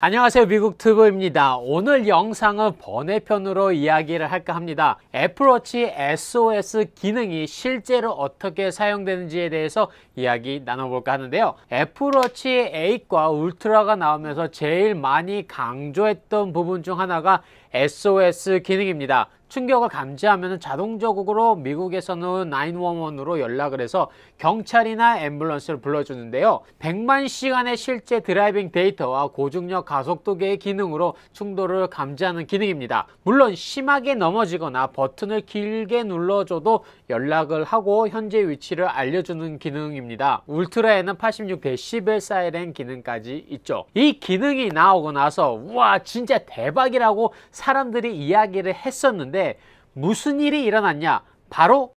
안녕하세요 미국 튜브입니다 오늘 영상은 번외편으로 이야기를 할까 합니다 애플워치 SOS 기능이 실제로 어떻게 사용되는지에 대해서 이야기 나눠볼까 하는데요 애플워치 8과 울트라가 나오면서 제일 많이 강조했던 부분 중 하나가 SOS 기능입니다 충격을 감지하면 자동적으로 미국에서는 911으로 연락을 해서 경찰이나 앰뷸런스를 불러주는데요. 100만 시간의 실제 드라이빙 데이터와 고중력 가속도계의 기능으로 충돌을 감지하는 기능입니다. 물론 심하게 넘어지거나 버튼을 길게 눌러줘도 연락을 하고 현재 위치를 알려주는 기능입니다. 울트라에는 86dB 사이렌 기능까지 있죠. 이 기능이 나오고 나서 와 진짜 대박이라고 사람들이 이야기를 했었는데 되는데 무슨 일이 일어났냐? 바로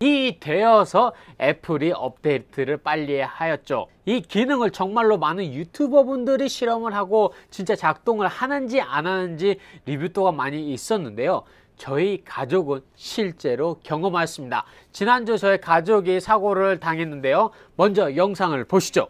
이 되어서 애플이 업데이트를 빨리 하였죠. 이 기능을 정말로 많은 유튜버 분들이 실험을 하고 진짜 작동을 하는지 안 하는지 리뷰도가 많이 있었는데요. 저희 가족은 실제로 경험하였습니다. 지난주 저희 가족이 사고를 당했는데요. 먼저 영상을 보시죠.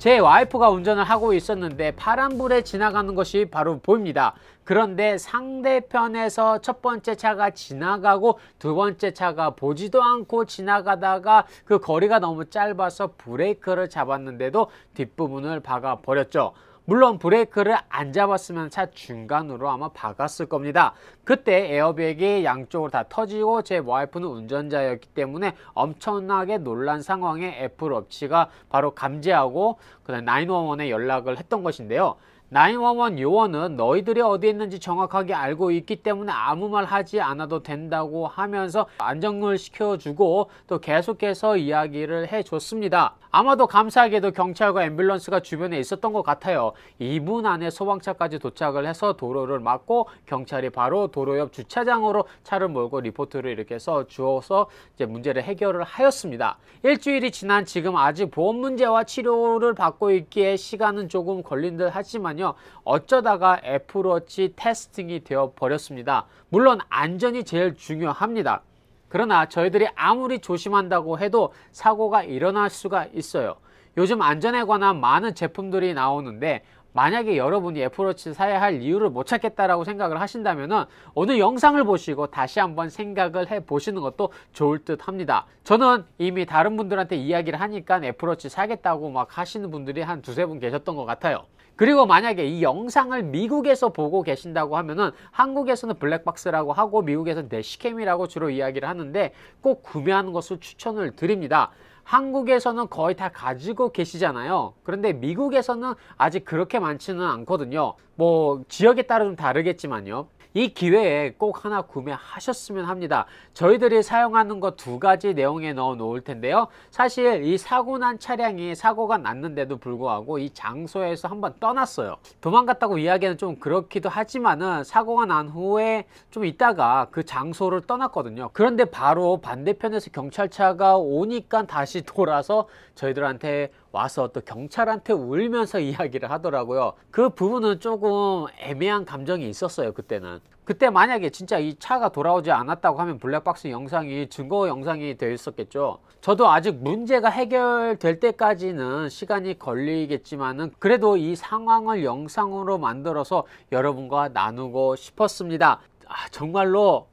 제 와이프가 운전을 하고 있었는데 파란불에 지나가는 것이 바로 보입니다. 그런데 상대편에서 첫 번째 차가 지나가고 두 번째 차가 보지도 않고 지나가다가 그 거리가 너무 짧아서 브레이크를 잡았는데도 뒷부분을 박아 버렸죠. 물론 브레이크를 안 잡았으면 차 중간으로 아마 박았을 겁니다. 그때 에어백이 양쪽으로 다 터지고 제 와이프는 운전자였기 때문에 엄청나게 놀란 상황에 애플 업체가 바로 감지하고 그다음 911에 연락을 했던 것인데요. 911 요원은 너희들이 어디에 있는지 정확하게 알고 있기 때문에 아무 말 하지 않아도 된다고 하면서 안정을 시켜주고 또 계속해서 이야기를 해줬습니다. 아마도 감사하게도 경찰과 앰뷸런스가 주변에 있었던 것 같아요. 2분 안에 소방차까지 도착을 해서 도로를 막고 경찰이 바로 도로 옆 주차장으로 차를 몰고 리포트를 이렇게 써 주어서 이제 문제를 해결을 하였습니다. 일주일이 지난 지금 아직 보험 문제와 치료를 받고 있기에 시간은 조금 걸린듯 하지만요. 거는요. 어쩌다가 애플워치 테스팅이 되어 버렸습니다. 물론 안전이 제일 중요합니다. 그러나 저희들이 아무리 조심한다고 해도 사고가 일어날 수가 있어요. 요즘 안전에 관한 많은 제품들이 나오는데 만약에 여러분이 애플워치 사야 할 이유를 못 찾겠다라고 생각을 하신다면 오늘 영상을 보시고 다시 한번 생각을 해보시는 것도 좋을 듯 합니다. 저는 이미 다른 분들한테 이야기를 하니까 애플워치 사겠다고 막 하시는 분들이 한 두세 분 계셨던 것 같아요. 그리고 만약에 이 영상을 미국에서 보고 계신다고 하면은 한국에서는 블랙박스라고 하고 미국에서는 내시캠이라고 주로 이야기를 하는데 꼭 구매하는 것을 추천을 드립니다. 한국에서는 거의 다 가지고 계시잖아요. 그런데 미국에서는 아직 그렇게 많지는 않거든요. 뭐 지역에 따라 좀 다르겠지만요. 이 기회에 꼭 하나 구매하셨으면 합니다. 저희들이 사용하는 거두 가지 내용에 넣어 놓을 텐데요. 사실 이 사고 난 차량이 사고가 났는데도 불구하고 이 장소에서 한번 떠났어요. 도망갔다고 이야기는 좀 그렇기도 하지만은 사고가 난 후에 좀 있다가 그 장소를 떠났거든요. 그런데 바로 반대편에서 경찰차가 오니까 다시 돌아서 저희들한테 와서 또 경찰한테 울면서 이야기를 하더라고요. 그 부분은 조금 애매한 감정이 있었어요, 그때는. 그때 만약에 진짜 이 차가 돌아오지 않았다고 하면 블랙박스 영상이 증거 영상이 되어 있었겠죠. 저도 아직 문제가 해결될 때까지는 시간이 걸리겠지만은 그래도 이 상황을 영상으로 만들어서 여러분과 나누고 싶었습니다. 아, 정말로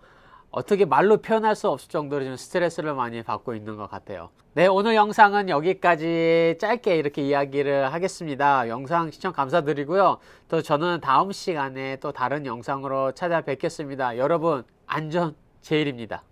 어떻게 말로 표현할 수 없을 정도로 좀 스트레스를 많이 받고 있는 것 같아요. 네, 오늘 영상은 여기까지 짧게 이렇게 이야기를 하겠습니다. 영상 시청 감사드리고요. 또 저는 다음 시간에 또 다른 영상으로 찾아뵙겠습니다. 여러분, 안전 제일입니다.